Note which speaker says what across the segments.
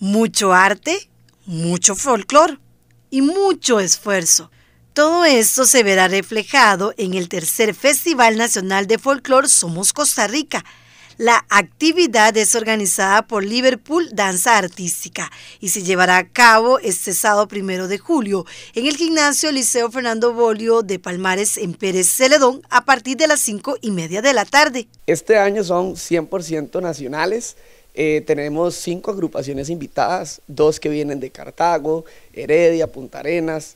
Speaker 1: Mucho arte, mucho folclor y mucho esfuerzo. Todo esto se verá reflejado en el tercer Festival Nacional de Folclor Somos Costa Rica, la actividad es organizada por Liverpool Danza Artística y se llevará a cabo este sábado primero de julio en el gimnasio Liceo Fernando Bolio de Palmares en Pérez Celedón a partir de las cinco y media de la tarde.
Speaker 2: Este año son 100% nacionales. Eh, tenemos cinco agrupaciones invitadas, dos que vienen de Cartago, Heredia, Punta Arenas,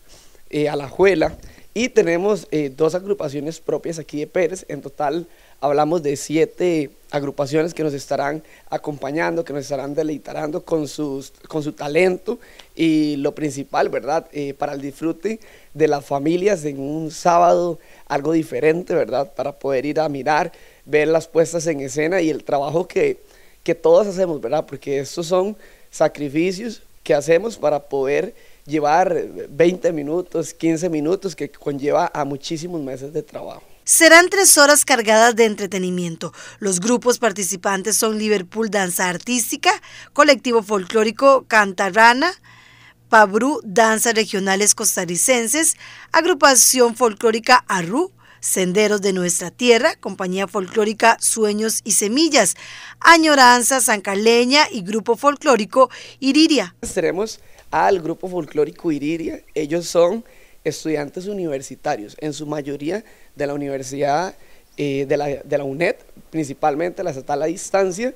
Speaker 2: eh, Alajuela, y tenemos eh, dos agrupaciones propias aquí de Pérez, en total hablamos de siete agrupaciones que nos estarán acompañando, que nos estarán deleitando con, sus, con su talento y lo principal, ¿verdad? Eh, para el disfrute de las familias en un sábado algo diferente, ¿verdad? Para poder ir a mirar, ver las puestas en escena y el trabajo que, que todos hacemos, ¿verdad? Porque estos son sacrificios que hacemos para poder llevar 20 minutos, 15 minutos que conlleva a muchísimos meses de
Speaker 1: trabajo. Serán tres horas cargadas de entretenimiento. Los grupos participantes son Liverpool Danza Artística, Colectivo Folclórico Cantarrana, Pabru Danza Regionales Costarricenses, Agrupación Folclórica Arru, Senderos de Nuestra Tierra, Compañía Folclórica Sueños y Semillas, Añoranza Sancaleña y Grupo Folclórico Iriria. Tenemos al Grupo
Speaker 2: Folclórico Iriria, ellos son estudiantes universitarios, en su mayoría de la Universidad eh, de, la, UNED, principalmente las estatal a distancia,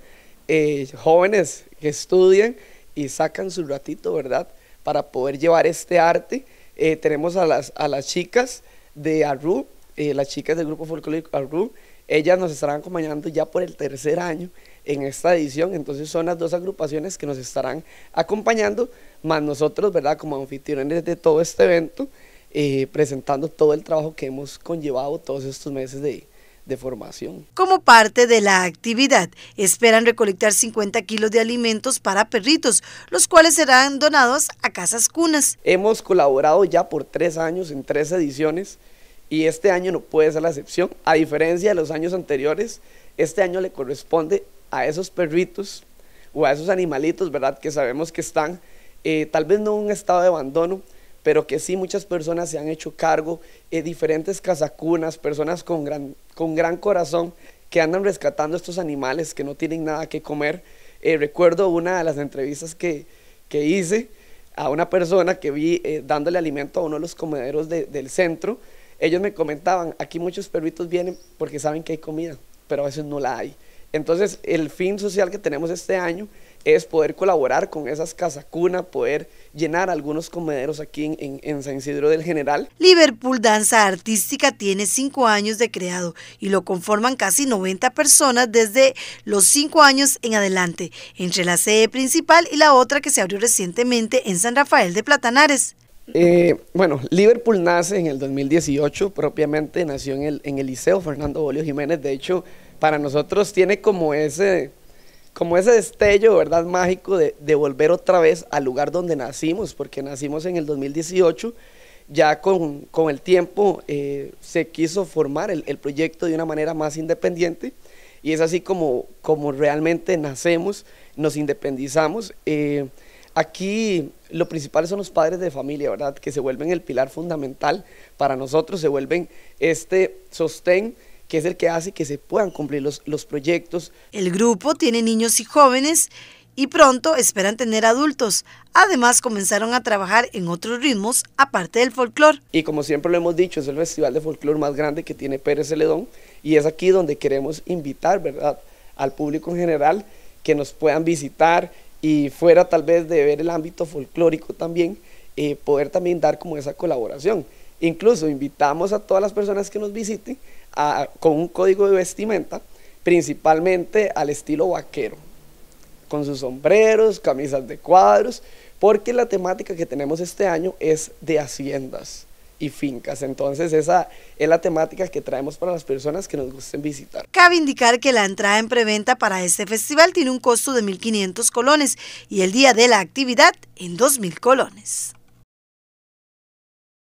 Speaker 2: eh, jóvenes que estudian y sacan su ratito, ¿verdad?, para poder llevar este arte. Eh, tenemos a las, a las chicas de ARRU, las chicas del grupo folclórico ARU, ellas nos estarán acompañando ya por el tercer año en esta edición, entonces son las dos agrupaciones que nos estarán acompañando, más nosotros, ¿verdad? Como anfitriones de todo este evento, eh, presentando todo el trabajo que hemos conllevado todos estos meses de, formación.
Speaker 1: Como parte de la actividad, esperan recolectar 50 kilos de alimentos para perritos, los cuales serán donados a casas cunas.
Speaker 2: Hemos colaborado ya por tres años en tres ediciones y este año no puede ser la excepción. A diferencia de los años anteriores, este año le corresponde a esos perritos o a esos animalitos, ¿verdad? Que sabemos que están eh, tal vez no en un estado de abandono, pero que sí muchas personas se han hecho cargo, de eh, diferentes casacunas, personas con gran, corazón que andan rescatando estos animales que no tienen nada que comer. Eh, recuerdo una de las entrevistas que, hice a una persona que vi eh, dándole alimento a uno de los comederos del centro. Ellos me comentaban, aquí muchos perritos vienen porque saben que hay comida, pero a veces no la hay. Entonces, el fin social que tenemos este año es poder colaborar con esas cuna, poder llenar algunos
Speaker 1: comederos aquí en, San Isidro del General. Liverpool Danza Artística tiene cinco años de creado y lo conforman casi 90 personas desde los cinco años en adelante, entre la sede principal y la otra que se abrió recientemente en San Rafael de Platanares.
Speaker 2: Eh, bueno, Liverpool nace en el 2018, propiamente nació en el, en el Liceo Fernando Bolio Jiménez, de hecho, para nosotros tiene como ese como ese destello, ¿verdad? Mágico de, volver otra vez al lugar donde nacimos, porque nacimos en el 2018, ya con, el tiempo eh, se quiso formar el, proyecto de una manera más independiente y es así como, como realmente nacemos, nos independizamos. Eh, aquí lo principal son los padres de familia, ¿verdad? Que se vuelven el pilar fundamental para nosotros, se vuelven este
Speaker 1: sostén que es el que hace que se puedan cumplir los, proyectos. El grupo tiene niños y jóvenes y pronto esperan tener adultos. Además comenzaron a trabajar en otros ritmos aparte del folclore.
Speaker 2: Y como siempre lo hemos dicho, es el festival de folclore más grande que tiene Pérez Celedón y es aquí donde queremos invitar, ¿verdad?, al público en general que nos puedan visitar y fuera tal vez de ver el ámbito folclórico también, eh, poder también dar como esa colaboración. Incluso invitamos a todas las personas que nos visiten con un código de vestimenta, principalmente al estilo vaquero, con sus sombreros, camisas de cuadros, porque la temática que tenemos este año es de haciendas y fincas. Entonces esa es la temática que
Speaker 1: traemos para las personas que nos gusten visitar. Cabe indicar que la entrada en preventa para este festival tiene un costo de 1.500 colones y el día de la actividad en 2.000 colones.